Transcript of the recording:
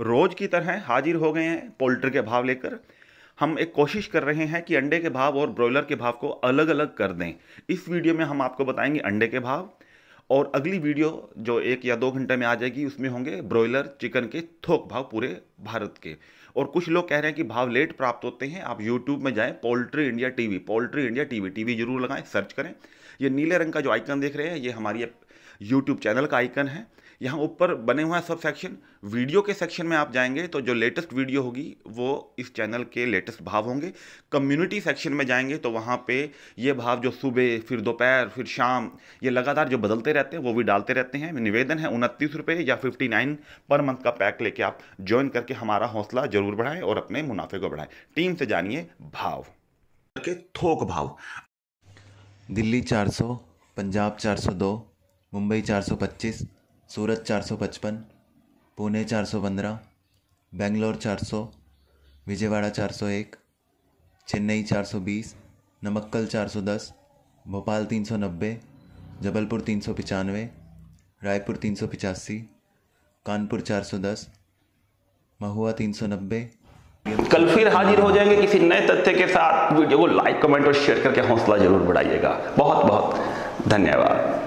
रोज़ की तरह हाजिर हो गए हैं पोल्ट्री के भाव लेकर हम एक कोशिश कर रहे हैं कि अंडे के भाव और ब्रॉयलर के भाव को अलग अलग कर दें इस वीडियो में हम आपको बताएंगे अंडे के भाव और अगली वीडियो जो एक या दो घंटे में आ जाएगी उसमें होंगे ब्रॉयलर चिकन के थोक भाव पूरे भारत के और कुछ लोग कह रहे हैं कि भाव लेट प्राप्त होते हैं आप यूट्यूब में जाएं poultry India TV poultry India TV TV जरूर लगाएं सर्च करें ये नीले रंग का जो आइकन देख रहे हैं ये हमारी यूट्यूब चैनल का आइकन है यहाँ ऊपर बने हुए हैं सब सेक्शन वीडियो के सेक्शन में आप जाएंगे तो जो लेटेस्ट वीडियो होगी वो इस चैनल के लेटेस्ट भाव होंगे कम्युनिटी सेक्शन में जाएंगे तो वहाँ पे ये भाव जो सुबह फिर दोपहर फिर शाम ये लगातार जो बदलते रहते हैं वो भी डालते रहते हैं निवेदन है उनतीस रुपये या फिफ्टी नाइन पर मंथ का पैक लेके आप ज्वाइन करके हमारा हौसला जरूर बढ़ाएं और अपने मुनाफे को बढ़ाएं टीम से जानिए भाव के थोक भाव दिल्ली सौ पंजाब दो मुंबई चार सौ पच्चीस सूरत चार सौ पचपन पुणे चार सौ पंद्रह बेंगलोर चार सौ विजयवाड़ा चार सौ एक चेन्नई चार सौ बीस नमक्कल चार सौ दस भोपाल तीन सौ नब्बे जबलपुर तीन सौ पचानवे रायपुर तीन सौ पिचासी कानपुर चार सौ दस महुआ तीन सौ नब्बे कल फिर हाजिर हो जाएंगे किसी नए तथ्य के साथ वीडियो को लाइक कमेंट और शेयर करके हौसला जरूर बढ़ाइएगा बहुत बहुत धन्यवाद